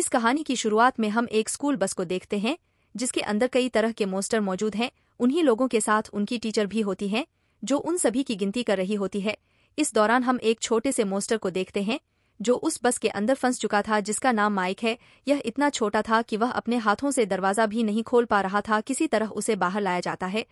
इस कहानी की शुरुआत में हम एक स्कूल बस को देखते हैं जिसके अंदर कई तरह के मोस्टर मौजूद हैं उन्हीं लोगों के साथ उनकी टीचर भी होती हैं जो उन सभी की गिनती कर रही होती है इस दौरान हम एक छोटे से मोस्टर को देखते हैं जो उस बस के अंदर फंस चुका था जिसका नाम माइक है यह इतना छोटा था कि वह अपने हाथों से दरवाजा भी नहीं खोल पा रहा था किसी तरह उसे बाहर लाया जाता है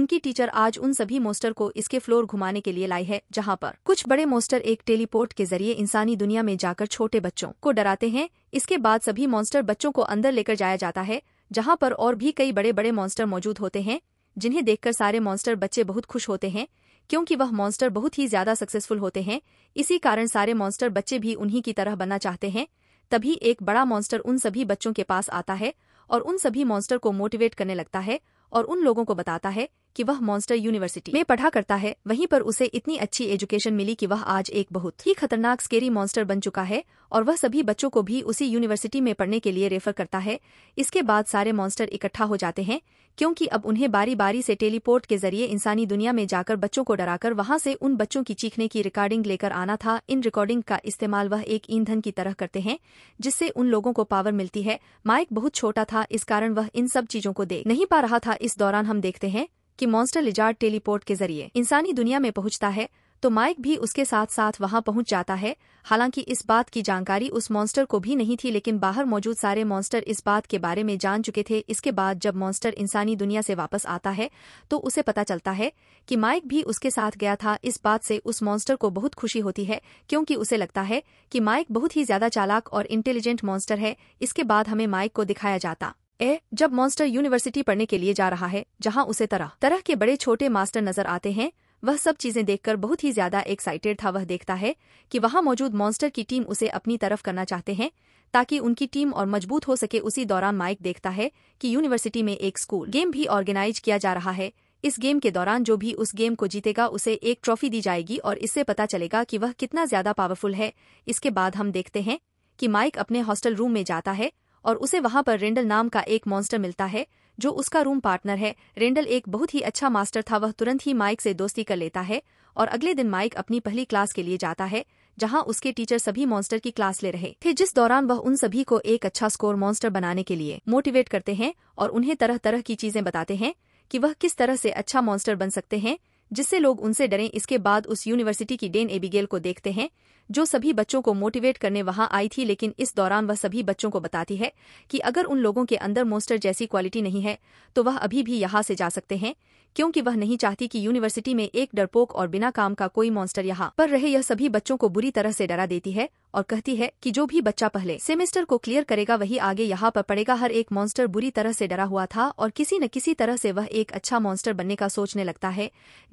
उनकी टीचर आज उन सभी मोस्टर को इसके फ्लोर घुमाने के लिए लाई है जहाँ पर कुछ बड़े मोस्टर एक टेलीपोर्ट के जरिए इंसानी दुनिया में जाकर छोटे बच्चों को डराते हैं इसके बाद सभी मॉन्स्टर बच्चों को अंदर लेकर जाया जाता है जहाँ पर और भी कई बड़े बड़े मॉन्स्टर मौजूद होते हैं जिन्हें देखकर सारे मॉन्स्टर बच्चे बहुत खुश होते हैं क्योंकि वह मॉन्स्टर बहुत ही ज्यादा सक्सेसफुल होते हैं इसी कारण सारे मॉन्स्टर बच्चे भी उन्हीं की तरह बनना चाहते हैं तभी एक बड़ा मॉन्स्टर उन सभी बच्चों के पास आता है और उन सभी मॉन्स्टर को मोटिवेट करने लगता है और उन लोगों को बताता है कि वह मॉन्स्टर यूनिवर्सिटी में पढ़ा करता है वहीं पर उसे इतनी अच्छी एजुकेशन मिली कि वह आज एक बहुत ही खतरनाक स्केरी मॉन्स्टर बन चुका है और वह सभी बच्चों को भी उसी यूनिवर्सिटी में पढ़ने के लिए रेफर करता है इसके बाद सारे मॉन्स्टर इकट्ठा हो जाते हैं क्योंकि अब उन्हें बारी बारी से टेलीपोर्ट के जरिए इंसानी दुनिया में जाकर बच्चों को डराकर वहां से उन बच्चों की चीखने की रिकॉर्डिंग लेकर आना था इन रिकॉर्डिंग का इस्तेमाल वह एक ईंधन की तरह करते हैं जिससे उन लोगों को पावर मिलती है माइक बहुत छोटा था इस कारण वह इन सब चीजों को देख नहीं पा रहा था इस दौरान हम देखते हैं कि मॉन्स्टर लिजार्ड टेलीपोर्ट के जरिए इंसानी दुनिया में पहुंचता है तो माइक भी उसके साथ साथ वहां पहुंच जाता है हालांकि इस बात की जानकारी उस मॉन्स्टर को भी नहीं थी लेकिन बाहर मौजूद सारे मॉन्स्टर इस बात के बारे में जान चुके थे इसके बाद जब मॉन्स्टर इंसानी दुनिया से वापस आता है तो उसे पता चलता है कि माइक भी उसके साथ गया था इस बात से उस मॉन्स्टर को बहुत खुशी होती है क्योंकि उसे लगता है कि माइक बहुत ही ज्यादा चालाक और इंटेलिजेंट मॉन्स्टर है इसके बाद हमें माइक को दिखाया जाता ए जब मॉन्स्टर यूनिवर्सिटी पढ़ने के लिए जा रहा है जहां उसे तरह तरह के बड़े छोटे मास्टर नजर आते हैं वह सब चीजें देखकर बहुत ही ज्यादा एक्साइटेड था वह देखता है कि वहां मौजूद मॉन्स्टर की टीम उसे अपनी तरफ करना चाहते हैं ताकि उनकी टीम और मजबूत हो सके उसी दौरान माइक देखता है कि यूनिवर्सिटी में एक स्कूल गेम भी ऑर्गेनाइज किया जा रहा है इस गेम के दौरान जो भी उस गेम को जीतेगा उसे एक ट्रॉफी दी जाएगी और इससे पता चलेगा कि वह कितना ज्यादा पावरफुल है इसके बाद हम देखते हैं कि माइक अपने हॉस्टल रूम में जाता है और उसे वहां पर रेंडल नाम का एक मॉन्स्टर मिलता है जो उसका रूम पार्टनर है रेंडल एक बहुत ही अच्छा मास्टर था वह तुरंत ही माइक से दोस्ती कर लेता है और अगले दिन माइक अपनी पहली क्लास के लिए जाता है जहां उसके टीचर सभी मॉन्स्टर की क्लास ले रहे थे जिस दौरान वह उन सभी को एक अच्छा स्कोर मॉन्स्टर बनाने के लिए मोटिवेट करते हैं और उन्हें तरह तरह की चीजें बताते हैं कि वह किस तरह से अच्छा मॉन्स्टर बन सकते हैं जिससे लोग उनसे डरें इसके बाद उस यूनिवर्सिटी की डेन एबिगेल को देखते हैं जो सभी बच्चों को मोटिवेट करने वहां आई थी लेकिन इस दौरान वह सभी बच्चों को बताती है कि अगर उन लोगों के अंदर मोस्टर जैसी क्वालिटी नहीं है तो वह अभी भी यहां से जा सकते हैं क्योंकि वह नहीं चाहती कि यूनिवर्सिटी में एक डरपोक और बिना काम का कोई मॉन्स्टर यहाँ पर रहे यह सभी बच्चों को बुरी तरह से डरा देती है और कहती है कि जो भी बच्चा पहले सेमेस्टर को क्लियर करेगा वही आगे यहाँ पर पड़ेगा हर एक मॉन्स्टर बुरी तरह से डरा हुआ था और किसी न किसी तरह से वह एक अच्छा मॉन्स्टर बनने का सोचने लगता है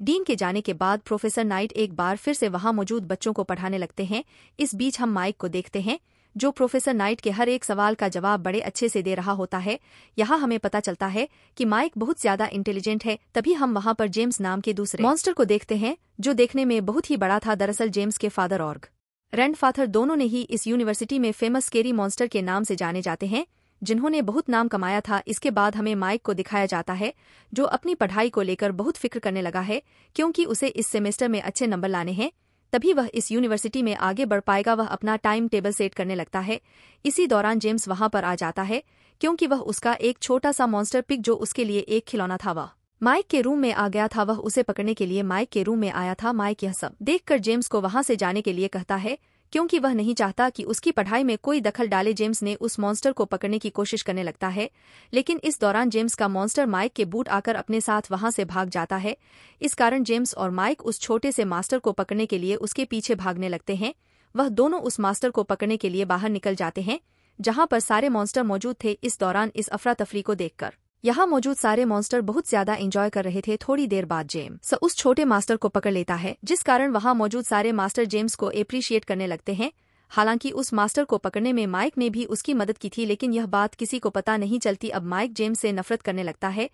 डीन के जाने के बाद प्रोफेसर नाइट एक बार फिर से वहाँ मौजूद बच्चों को पढ़ाने लगते हैं इस बीच हम माइक को देखते हैं जो प्रोफेसर नाइट के हर एक सवाल का जवाब बड़े अच्छे से दे रहा होता है यहाँ हमें पता चलता है कि माइक बहुत ज्यादा इंटेलिजेंट है तभी हम वहाँ पर जेम्स नाम के दूसरे मॉन्स्टर को देखते हैं जो देखने में बहुत ही बड़ा था दरअसल जेम्स के फादर ऑर्ग रैंड फाथर दोनों ने ही इस यूनिवर्सिटी में फेमस केरी मॉन्स्टर के नाम से जाने जाते हैं जिन्होंने बहुत नाम कमाया था इसके बाद हमें माइक को दिखाया जाता है जो अपनी पढ़ाई को लेकर बहुत फिक्र करने लगा है क्योंकि उसे इस सेमेस्टर में अच्छे नंबर लाने हैं तभी वह इस यूनिवर्सिटी में आगे बढ़ पाएगा वह अपना टाइम टेबल सेट करने लगता है इसी दौरान जेम्स वहां पर आ जाता है क्योंकि वह उसका एक छोटा सा मॉन्स्टर पिक जो उसके लिए एक खिलौना था वह माइक के रूम में आ गया था वह उसे पकड़ने के लिए माइक के रूम में आया था माइक यह सब देखकर जेम्स को वहां से जाने के लिए कहता है क्योंकि वह नहीं चाहता कि उसकी पढ़ाई में कोई दखल डाले जेम्स ने उस मॉन्स्टर को पकड़ने की कोशिश करने लगता है लेकिन इस दौरान जेम्स का मॉन्स्टर माइक के बूट आकर अपने साथ वहां से भाग जाता है इस कारण जेम्स और माइक उस छोटे से मास्टर को पकड़ने के लिए उसके पीछे भागने लगते हैं वह दोनों उस मास्टर को पकड़ने के लिए बाहर निकल जाते हैं जहां पर सारे मॉन्स्टर मौजूद थे इस दौरान इस अफरा तफरी को देखकर यहाँ मौजूद सारे मॉन्स्टर बहुत ज्यादा एंजॉय कर रहे थे थोड़ी देर बाद जेम्स उस छोटे मास्टर को पकड़ लेता है जिस कारण वहाँ मौजूद सारे मास्टर जेम्स को अप्रिशिएट करने लगते हैं हालांकि उस मास्टर को पकड़ने में माइक ने भी उसकी मदद की थी लेकिन यह बात किसी को पता नहीं चलती अब माइक जेम्स से नफरत करने लगता है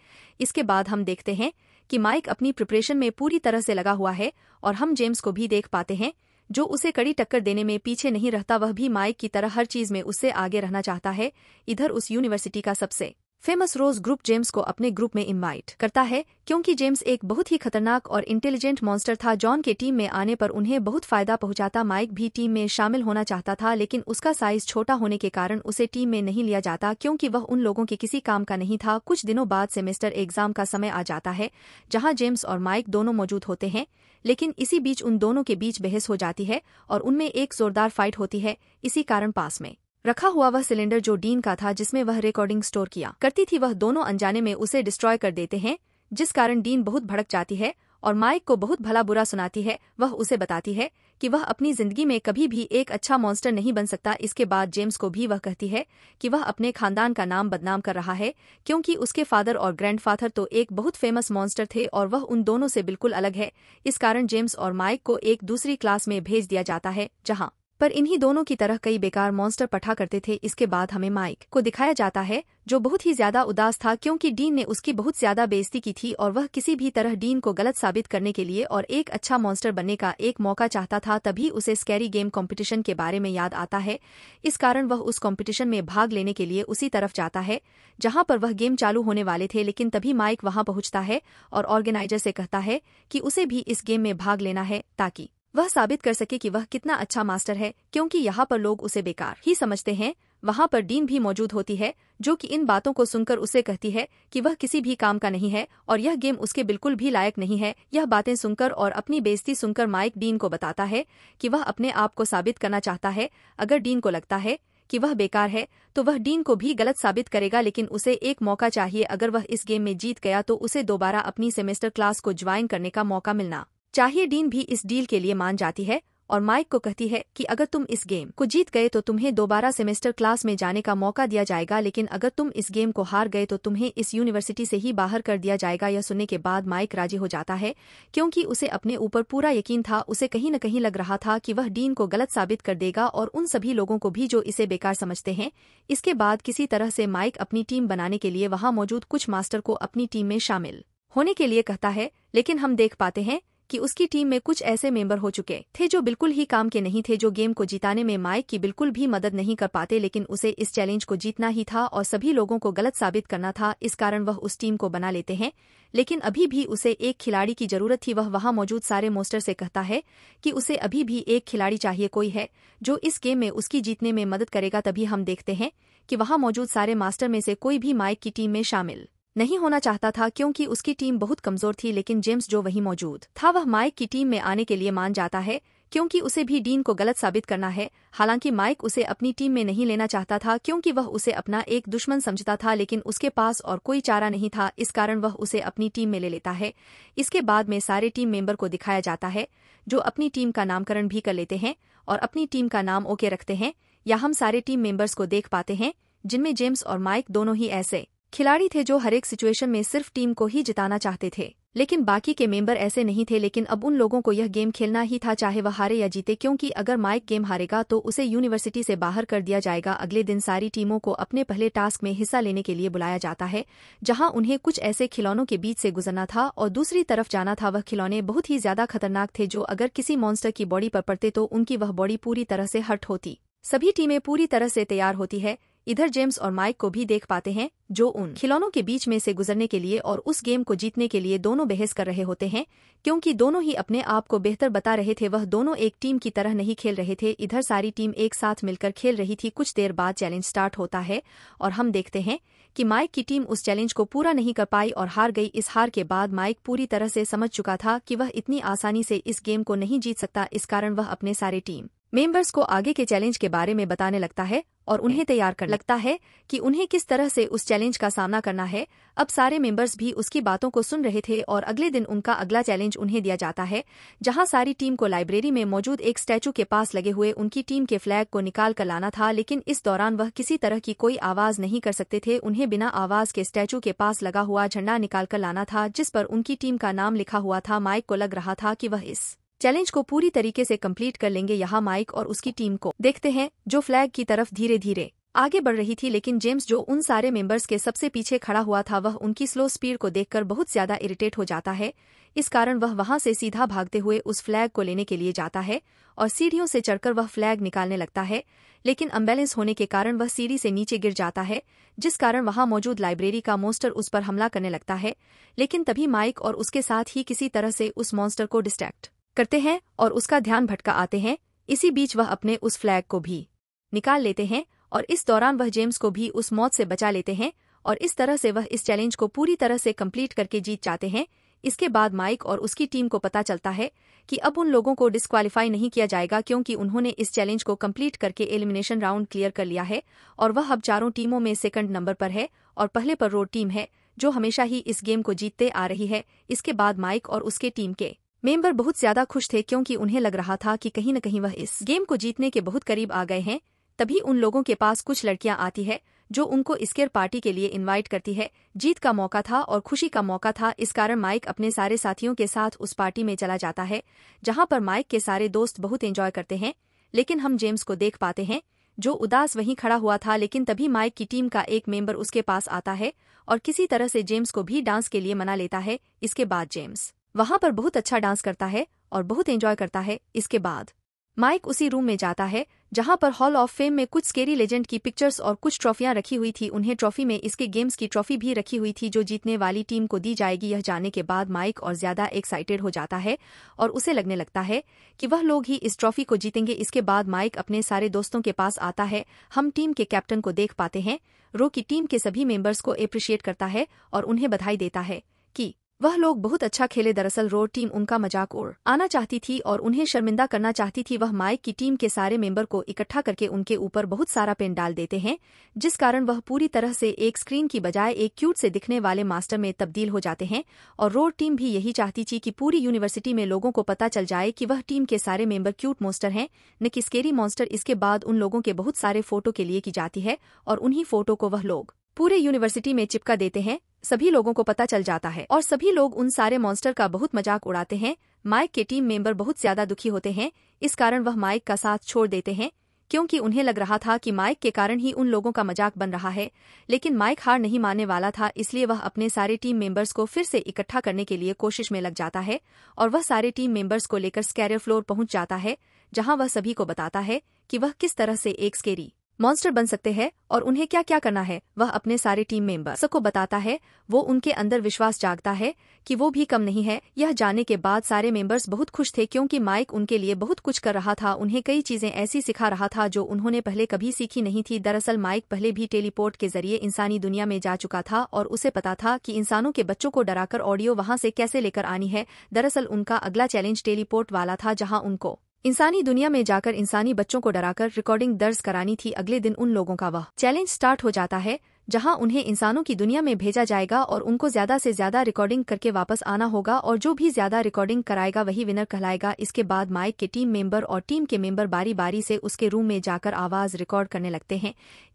इसके बाद हम देखते हैं कि माइक अपनी प्रिपरेशन में पूरी तरह से लगा हुआ है और हम जेम्स को भी देख पाते हैं जो उसे कड़ी टक्कर देने में पीछे नहीं रहता वह भी माइक की तरह हर चीज में उससे आगे रहना चाहता है इधर उस यूनिवर्सिटी का सबसे फेमस रोज ग्रुप जेम्स को अपने ग्रुप में इनवाइट करता है क्योंकि जेम्स एक बहुत ही खतरनाक और इंटेलिजेंट मॉन्स्टर था जॉन के टीम में आने पर उन्हें बहुत फायदा पहुंचाता माइक भी टीम में शामिल होना चाहता था लेकिन उसका साइज छोटा होने के कारण उसे टीम में नहीं लिया जाता क्योंकि वह उन लोगों के किसी काम का नहीं था कुछ दिनों बाद सेमेस्टर एग्जाम का समय आ जाता है जहाँ जेम्स और माइक दोनों मौजूद होते हैं लेकिन इसी बीच उन दोनों के बीच बहस हो जाती है और उनमें एक जोरदार फाइट होती है इसी कारण पास में रखा हुआ वह सिलेंडर जो डीन का था जिसमें वह रिकॉर्डिंग स्टोर किया करती थी वह दोनों अनजाने में उसे डिस्ट्रॉय कर देते हैं जिस कारण डीन बहुत भड़क जाती है और माइक को बहुत भला बुरा सुनाती है वह उसे बताती है कि वह अपनी जिंदगी में कभी भी एक अच्छा मॉन्स्टर नहीं बन सकता इसके बाद जेम्स को भी वह कहती है कि वह अपने खानदान का नाम बदनाम कर रहा है क्योंकि उसके फादर और ग्रैंडफादर तो एक बहुत फेमस मॉन्स्टर थे और वह उन दोनों से बिल्कुल अलग है इस कारण जेम्स और माइक को एक दूसरी क्लास में भेज दिया जाता है जहाँ पर इन्हीं दोनों की तरह कई बेकार मॉन्स्टर पठा करते थे इसके बाद हमें माइक को दिखाया जाता है जो बहुत ही ज्यादा उदास था क्योंकि डीन ने उसकी बहुत ज्यादा बेइज्जती की थी और वह किसी भी तरह डीन को गलत साबित करने के लिए और एक अच्छा मॉन्स्टर बनने का एक मौका चाहता था तभी उसे स्कैरी गेम कॉम्पिटिशन के बारे में याद आता है इस कारण वह उस कॉम्पिटिशन में भाग लेने के लिए उसी तरफ जाता है जहां पर वह गेम चालू होने वाले थे लेकिन तभी माइक वहां पहुंचता है और ऑर्गेनाइजर से कहता है कि उसे भी इस गेम में भाग लेना है ताकि वह साबित कर सके कि वह कितना अच्छा मास्टर है क्योंकि यहाँ पर लोग उसे बेकार ही समझते हैं वहाँ पर डीन भी मौजूद होती है जो कि इन बातों को सुनकर उसे कहती है कि वह किसी भी काम का नहीं है और यह गेम उसके बिल्कुल भी लायक नहीं है यह बातें सुनकर और अपनी बेइज्जती सुनकर माइक डीन को बताता है कि वह अपने आप को साबित करना चाहता है अगर डीन को लगता है कि वह बेकार है तो वह डीन को भी गलत साबित करेगा लेकिन उसे एक मौका चाहिए अगर वह इस गेम में जीत गया तो उसे दोबारा अपनी सेमेस्टर क्लास को ज्वाइन करने का मौका मिलना चाहिए डीन भी इस डील के लिए मान जाती है और माइक को कहती है कि अगर तुम इस गेम को जीत गए तो तुम्हें दोबारा सेमेस्टर क्लास में जाने का मौका दिया जाएगा लेकिन अगर तुम इस गेम को हार गए तो तुम्हें इस यूनिवर्सिटी से ही बाहर कर दिया जाएगा यह सुनने के बाद माइक राजी हो जाता है क्योंकि उसे अपने ऊपर पूरा यकीन था उसे कहीं न कहीं लग रहा था कि वह डीन को गलत साबित कर देगा और उन सभी लोगों को भी जो इसे बेकार समझते हैं इसके बाद किसी तरह से माइक अपनी टीम बनाने के लिए वहाँ मौजूद कुछ मास्टर को अपनी टीम में शामिल होने के लिए कहता है लेकिन हम देख पाते हैं कि उसकी टीम में कुछ ऐसे मेंबर हो चुके थे जो बिल्कुल ही काम के नहीं थे जो गेम को जिताने में माइक की बिल्कुल भी मदद नहीं कर पाते लेकिन उसे इस चैलेंज को जीतना ही था और सभी लोगों को गलत साबित करना था इस कारण वह उस टीम को बना लेते हैं लेकिन अभी भी उसे एक खिलाड़ी की जरूरत थी वह वहां मौजूद सारे मोस्टर से कहता है कि उसे अभी भी एक खिलाड़ी चाहिए कोई है जो इस गेम में उसकी जीतने में मदद करेगा तभी हम देखते हैं कि वहां मौजूद सारे मास्टर में से कोई भी माइक की टीम में शामिल नहीं होना चाहता था क्योंकि उसकी टीम बहुत कमजोर थी लेकिन जेम्स जो वहीं मौजूद था वह माइक की टीम में आने के लिए मान जाता है क्योंकि उसे भी डीन को गलत साबित करना है हालांकि माइक उसे अपनी टीम में नहीं लेना चाहता था क्योंकि वह उसे अपना एक दुश्मन समझता था लेकिन उसके पास और कोई चारा नहीं था इस कारण वह उसे अपनी टीम में ले लेता है इसके बाद में सारे टीम मेंबर को दिखाया जाता है जो अपनी टीम का नामकरण भी कर लेते हैं और अपनी टीम का नाम ओके रखते हैं या हम सारे टीम मेंबर्स को देख पाते हैं जिनमें जेम्स और माइक दोनों ही ऐसे खिलाड़ी थे जो हरेक सिचुएशन में सिर्फ टीम को ही जिताना चाहते थे लेकिन बाकी के मेंबर ऐसे नहीं थे लेकिन अब उन लोगों को यह गेम खेलना ही था चाहे वह हारे या जीते क्योंकि अगर माइक गेम हारेगा तो उसे यूनिवर्सिटी से बाहर कर दिया जाएगा अगले दिन सारी टीमों को अपने पहले टास्क में हिस्सा लेने के लिए बुलाया जाता है जहां उन्हें कुछ ऐसे खिलौनों के बीच से गुजरना था और दूसरी तरफ जाना था वह खिलौने बहुत ही ज्यादा खतरनाक थे जो अगर किसी मॉन्स्टर की बॉडी पर पड़ते तो उनकी वह बॉडी पूरी तरह से हट होती सभी टीमें पूरी तरह से तैयार होती है इधर जेम्स और माइक को भी देख पाते हैं जो उन खिलौनों के बीच में से गुजरने के लिए और उस गेम को जीतने के लिए दोनों बहस कर रहे होते हैं क्योंकि दोनों ही अपने आप को बेहतर बता रहे थे वह दोनों एक टीम की तरह नहीं खेल रहे थे इधर सारी टीम एक साथ मिलकर खेल रही थी कुछ देर बाद चैलेंज स्टार्ट होता है और हम देखते हैं कि माइक की टीम उस चैलेंज को पूरा नहीं कर पाई और हार गई इस हार के बाद माइक पूरी तरह से समझ चुका था कि वह इतनी आसानी से इस गेम को नहीं जीत सकता इस कारण वह अपने सारे टीम मेंबर्स को आगे के चैलेंज के बारे में बताने लगता है और उन्हें तैयार कर लगता है कि उन्हें किस तरह से उस चैलेंज का सामना करना है अब सारे मेंबर्स भी उसकी बातों को सुन रहे थे और अगले दिन उनका अगला चैलेंज उन्हें दिया जाता है जहां सारी टीम को लाइब्रेरी में मौजूद एक स्टैचू के पास लगे हुए उनकी टीम के फ्लैग को निकाल कर लाना था लेकिन इस दौरान वह किसी तरह की कोई आवाज नहीं कर सकते थे उन्हें बिना आवाज के स्टैचू के पास लगा हुआ झंडा निकाल कर लाना था जिस पर उनकी टीम का नाम लिखा हुआ था माइक को लग रहा था कि वह इस चैलेंज को पूरी तरीके से कंप्लीट कर लेंगे यहाँ माइक और उसकी टीम को देखते हैं जो फ्लैग की तरफ धीरे धीरे आगे बढ़ रही थी लेकिन जेम्स जो उन सारे मेंबर्स के सबसे पीछे खड़ा हुआ था वह उनकी स्लो स्पीड को देखकर बहुत ज्यादा इरिटेट हो जाता है इस कारण वह वहां से सीधा भागते हुए उस फ्लैग को लेने के लिए जाता है और सीढ़ियों से चढ़कर वह फ्लैग निकालने लगता है लेकिन अम्बेलेंस होने के कारण वह सीढ़ी से नीचे गिर जाता है जिस कारण वहां मौजूद लाइब्रेरी का मॉन्स्टर उस पर हमला करने लगता है लेकिन तभी माइक और उसके साथ ही किसी तरह से उस मॉन्स्टर को डिस्ट्रैक्ट करते हैं और उसका ध्यान भटका आते हैं इसी बीच वह अपने उस फ्लैग को भी निकाल लेते हैं और इस दौरान वह जेम्स को भी उस मौत से बचा लेते हैं और इस तरह से वह इस चैलेंज को पूरी तरह से कंप्लीट करके जीत जाते हैं इसके बाद माइक और उसकी टीम को पता चलता है कि अब उन लोगों को डिस्क्वालीफाई नहीं किया जाएगा क्योंकि उन्होंने इस चैलेंज को कंप्लीट करके एलिमिनेशन राउंड क्लियर कर लिया है और वह अब चारों टीमों में सेकंड नंबर पर है और पहले पर रोड टीम है जो हमेशा ही इस गेम को जीतते आ रही है इसके बाद माइक और उसके टीम के मेंबर बहुत ज्यादा खुश थे क्योंकि उन्हें लग रहा था कि कहीं न कहीं वह इस गेम को जीतने के बहुत करीब आ गए हैं तभी उन लोगों के पास कुछ लड़कियां आती है जो उनको स्केर पार्टी के लिए इनवाइट करती है जीत का मौका था और खुशी का मौका था इस कारण माइक अपने सारे साथियों के साथ उस पार्टी में चला जाता है जहां पर माइक के सारे दोस्त बहुत एंजॉय करते हैं लेकिन हम जेम्स को देख पाते हैं जो उदास वहीं खड़ा हुआ था लेकिन तभी माइक की टीम का एक मेंबर उसके पास आता है और किसी तरह से जेम्स को भी डांस के लिए मना लेता है इसके बाद जेम्स वहां पर बहुत अच्छा डांस करता है और बहुत एंजॉय करता है इसके बाद माइक उसी रूम में जाता है जहां पर हॉल ऑफ फेम में कुछ स्केरी लेजेंड की पिक्चर्स और कुछ ट्रॉफियां रखी हुई थी उन्हें ट्रॉफी में इसके गेम्स की ट्रॉफी भी रखी हुई थी जो जीतने वाली टीम को दी जाएगी यह जाने के बाद माइक और ज्यादा एक्साइटेड हो जाता है और उसे लगने लगता है कि वह लोग ही इस ट्रॉफी को जीतेंगे इसके बाद माइक अपने सारे दोस्तों के पास आता है हम टीम के कैप्टन को देख पाते हैं रो की टीम के सभी मेंबर्स को अप्रिशिएट करता है और उन्हें बधाई देता है कि वह लोग बहुत अच्छा खेले दरअसल रोड टीम उनका मजाक उड़ आना चाहती थी और उन्हें शर्मिंदा करना चाहती थी वह माइक की टीम के सारे मेंबर को इकट्ठा करके उनके ऊपर बहुत सारा पेन डाल देते हैं जिस कारण वह पूरी तरह से एक स्क्रीन की बजाय एक क्यूट से दिखने वाले मास्टर में तब्दील हो जाते हैं और रोड टीम भी यही चाहती थी कि पूरी यूनिवर्सिटी में लोगों को पता चल जाए कि वह टीम के सारे मेंबर क्यूट मोस्टर हैं न कि स्केरी मॉन्स्टर इसके बाद उन लोगों के बहुत सारे फोटो के लिए की जाती है और उन्हीं फोटो को वह लोग पूरे यूनिवर्सिटी में चिपका देते हैं सभी लोगों को पता चल जाता है और सभी लोग उन सारे मॉन्स्टर का बहुत मजाक उड़ाते हैं माइक के टीम मेंबर बहुत ज्यादा दुखी होते हैं इस कारण वह माइक का साथ छोड़ देते हैं क्योंकि उन्हें लग रहा था कि माइक के कारण ही उन लोगों का मजाक बन रहा है लेकिन माइक हार नहीं मानने वाला था इसलिए वह अपने सारे टीम मेंबर्स को फिर से इकट्ठा करने के लिए कोशिश में लग जाता है और वह सारे टीम मेंबर्स को लेकर स्कैरियर फ्लोर पहुंच जाता है जहां वह सभी को बताता है कि वह किस तरह से एक स्केरी मॉन्स्टर बन सकते हैं और उन्हें क्या क्या करना है वह अपने सारे टीम मेंबर सबको बताता है वो उनके अंदर विश्वास जागता है कि वो भी कम नहीं है यह जाने के बाद सारे मेंबर्स बहुत खुश थे क्योंकि माइक उनके लिए बहुत कुछ कर रहा था उन्हें कई चीजें ऐसी सिखा रहा था जो उन्होंने पहले कभी सीखी नहीं थी दरअसल माइक पहले भी टेलीपोर्ट के जरिए इंसानी दुनिया में जा चुका था और उसे पता था कि इंसानों के बच्चों को डराकर ऑडियो वहाँ से कैसे लेकर आनी है दरअसल उनका अगला चैलेंज टेलीपोर्ट वाला था जहाँ उनको इंसानी दुनिया में जाकर इंसानी बच्चों को डराकर रिकॉर्डिंग दर्ज करानी थी अगले दिन उन लोगों का वह चैलेंज स्टार्ट हो जाता है जहां उन्हें इंसानों की दुनिया में भेजा जाएगा और उनको ज्यादा से ज्यादा रिकॉर्डिंग करके वापस आना होगा और जो भी ज्यादा रिकॉर्डिंग कराएगा वही विनर कहलाएगा इसके बाद माइक के टीम मेंबर और टीम के मेंबर बारी बारी से उसके रूम में जाकर आवाज रिकॉर्ड करने लगते हैं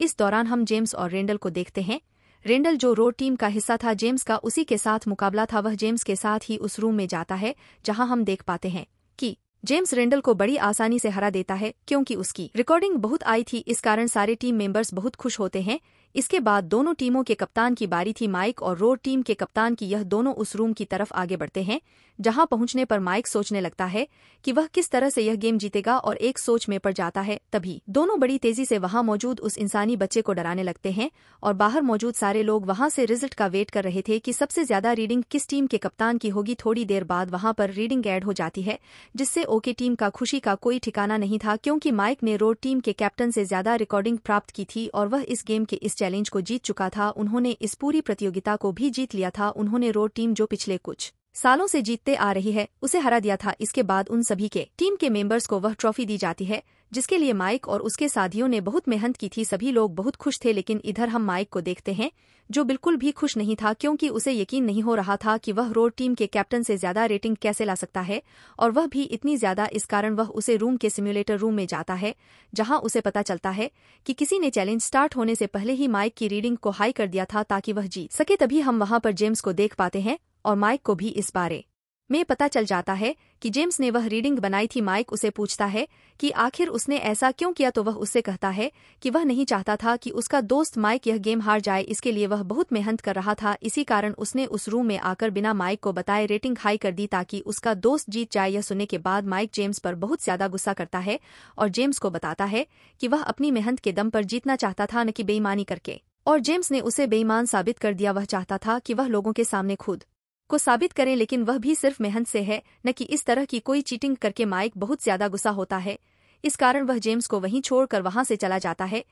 इस दौरान हम जेम्स और रेंडल को देखते हैं रेंडल जो रोड टीम का हिस्सा था जेम्स का उसी के साथ मुकाबला था वह जेम्स के साथ ही उस रूम में जाता है जहां हम देख पाते हैं कि जेम्स रेंडल को बड़ी आसानी से हरा देता है क्योंकि उसकी रिकॉर्डिंग बहुत आई थी इस कारण सारे टीम मेंबर्स बहुत खुश होते हैं इसके बाद दोनों टीमों के कप्तान की बारी थी माइक और रोड टीम के कप्तान की यह दोनों उस रूम की तरफ आगे बढ़ते हैं जहां पहुंचने पर माइक सोचने लगता है कि वह किस तरह से यह गेम जीतेगा और एक सोच में पड़ जाता है तभी दोनों बड़ी तेजी से वहां मौजूद उस इंसानी बच्चे को डराने लगते हैं और बाहर मौजूद सारे लोग वहां से रिजल्ट का वेट कर रहे थे कि सबसे ज्यादा रीडिंग किस टीम के कप्तान की होगी थोड़ी देर बाद वहां पर रीडिंग एड हो जाती है जिससे ओके टीम का खुशी का कोई ठिकाना नहीं था क्योंकि माइक ने रोड टीम के कैप्टन से ज्यादा रिकॉर्डिंग प्राप्त की थी और वह इस गेम के इस चैलेंज को जीत चुका था उन्होंने इस पूरी प्रतियोगिता को भी जीत लिया था उन्होंने रोड टीम जो पिछले कुछ सालों से जीतते आ रही है उसे हरा दिया था इसके बाद उन सभी के टीम के मेंबर्स को वह ट्रॉफी दी जाती है जिसके लिए माइक और उसके साथियों ने बहुत मेहनत की थी सभी लोग बहुत खुश थे लेकिन इधर हम माइक को देखते हैं जो बिल्कुल भी खुश नहीं था क्योंकि उसे यकीन नहीं हो रहा था कि वह रोड टीम के कैप्टन से ज्यादा रेटिंग कैसे ला सकता है और वह भी इतनी ज्यादा इस कारण वह उसे रूम के सिम्युलेटर रूम में जाता है जहां उसे पता चलता है कि किसी ने चैलेंज स्टार्ट होने से पहले ही माइक की रीडिंग को हाई कर दिया था ताकि वह जीत सके तभी हम वहां पर जेम्स को देख पाते हैं और माइक को भी इस बारे મે પતા ચલ જાતા હૈ કી જેમ્સ ને વહ રીડિંગ બનાઈ થી માઈક ઉસે પૂછતા હૈ કી આખિર ઉસને એસા ક્યો કિયા તો વહ ઉસે કહેતા હૈ કી વહ નહીં ચાહતા થા કી ઉસકા દોસ્ત માઈક યહ ગેમ હાર જાય ઇસકે લિયે વહ બહોત મહેનત કર રહા થા ઇસી કારણ ઉસને ઉસ રૂમ મે આકર બિના માઈક કો બતાયે રેટિંગ હાઈ કર દી તાકી ઉસકા દોસ્ત જીત જાય યહ સુને કે બાદ માઈક જેમ્સ પર બહોત જ્યાદા ગુસ્સા કરતા હૈ ઔર જેમ્સ કો બતાતા હૈ કી વહ અપની મહેનત કે દમ પર જીત ના ચાહતા થા નકી બેઈમાની કરકે ઔર જેમ્સ ને ઉસે બેઈમાન સાબિત કર દિયા વહ ચાહતા થા કી વહ લોકો કે સામને ખુદ को साबित करें लेकिन वह भी सिर्फ मेहनत से है न कि इस तरह की कोई चीटिंग करके माइक बहुत ज्यादा गुस्सा होता है इस कारण वह जेम्स को वहीं छोड़कर वहां से चला जाता है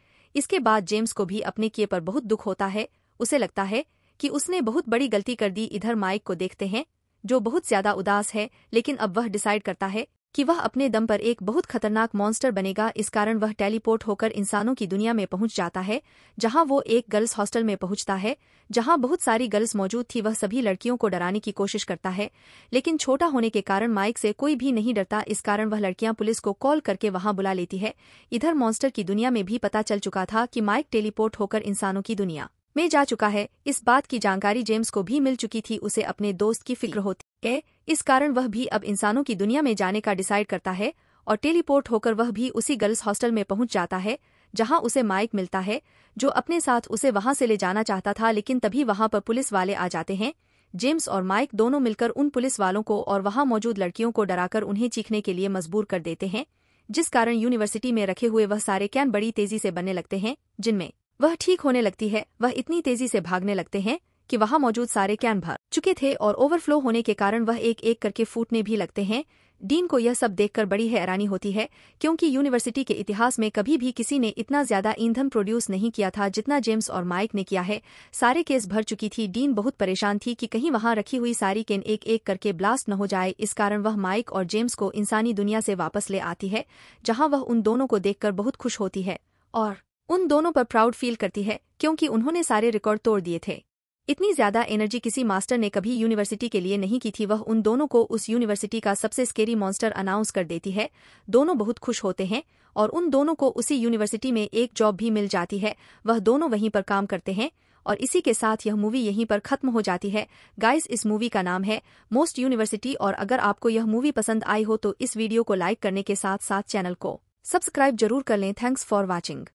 इसके बाद जेम्स को भी अपने किए पर बहुत दुख होता है उसे लगता है कि उसने बहुत बड़ी गलती कर दी इधर माइक को देखते हैं जो बहुत ज्यादा उदास है लेकिन अब वह डिसाइड करता है कि वह अपने दम पर एक बहुत खतरनाक मॉन्स्टर बनेगा इस कारण वह टेलीपोर्ट होकर इंसानों की दुनिया में पहुंच जाता है जहां वो एक गर्ल्स हॉस्टल में पहुंचता है जहां बहुत सारी गर्ल्स मौजूद थी वह सभी लड़कियों को डराने की कोशिश करता है लेकिन छोटा होने के कारण माइक से कोई भी नहीं डरता इस कारण वह लड़कियां पुलिस को कॉल करके वहां बुला लेती है इधर मॉन्स्टर की दुनिया में भी पता चल चुका था कि माइक टेलीपोर्ट होकर इंसानों की दुनिया में जा चुका है इस बात की जानकारी जेम्स को भी मिल चुकी थी उसे अपने दोस्त की फिक्र होती है इस कारण वह भी अब इंसानों की दुनिया में जाने का डिसाइड करता है और टेलीपोर्ट होकर वह भी उसी गर्ल्स हॉस्टल में पहुंच जाता है जहां उसे माइक मिलता है जो अपने साथ उसे वहां से ले जाना चाहता था लेकिन तभी वहां पर पुलिस वाले आ जाते हैं जेम्स और माइक दोनों मिलकर उन पुलिस वालों को और वहां मौजूद लड़कियों को डराकर उन्हें चीखने के लिए मजबूर कर देते हैं जिस कारण यूनिवर्सिटी में रखे हुए वह सारे कैन बड़ी तेजी से बनने लगते हैं जिनमें वह ठीक होने लगती है वह इतनी तेजी से भागने लगते हैं कि वहां मौजूद सारे कैन भर चुके थे और ओवरफ्लो होने के कारण वह एक एक करके फूटने भी लगते हैं डीन को यह सब देखकर बड़ी हैरानी होती है क्योंकि यूनिवर्सिटी के इतिहास में कभी भी किसी ने इतना ज्यादा ईंधन प्रोड्यूस नहीं किया था जितना जेम्स और माइक ने किया है सारे केस भर चुकी थी डीन बहुत परेशान थी कि कहीं वहां रखी हुई सारी केन एक एक करके ब्लास्ट न हो जाए इस कारण वह माइक और जेम्स को इंसानी दुनिया से वापस ले आती है जहां वह उन दोनों को देखकर बहुत खुश होती है और उन दोनों पर प्राउड फील करती है क्योंकि उन्होंने सारे रिकॉर्ड तोड़ दिए थे इतनी ज्यादा एनर्जी किसी मास्टर ने कभी यूनिवर्सिटी के लिए नहीं की थी वह उन दोनों को उस यूनिवर्सिटी का सबसे स्केरी मॉन्स्टर अनाउंस कर देती है दोनों बहुत खुश होते हैं और उन दोनों को उसी यूनिवर्सिटी में एक जॉब भी मिल जाती है वह दोनों वहीं पर काम करते हैं और इसी के साथ यह मूवी यहीं पर खत्म हो जाती है गाइस इस मूवी का नाम है मोस्ट यूनिवर्सिटी और अगर आपको यह मूवी पसंद आई हो तो इस वीडियो को लाइक करने के साथ साथ चैनल को सब्सक्राइब जरूर कर लें थैंक्स फॉर वॉचिंग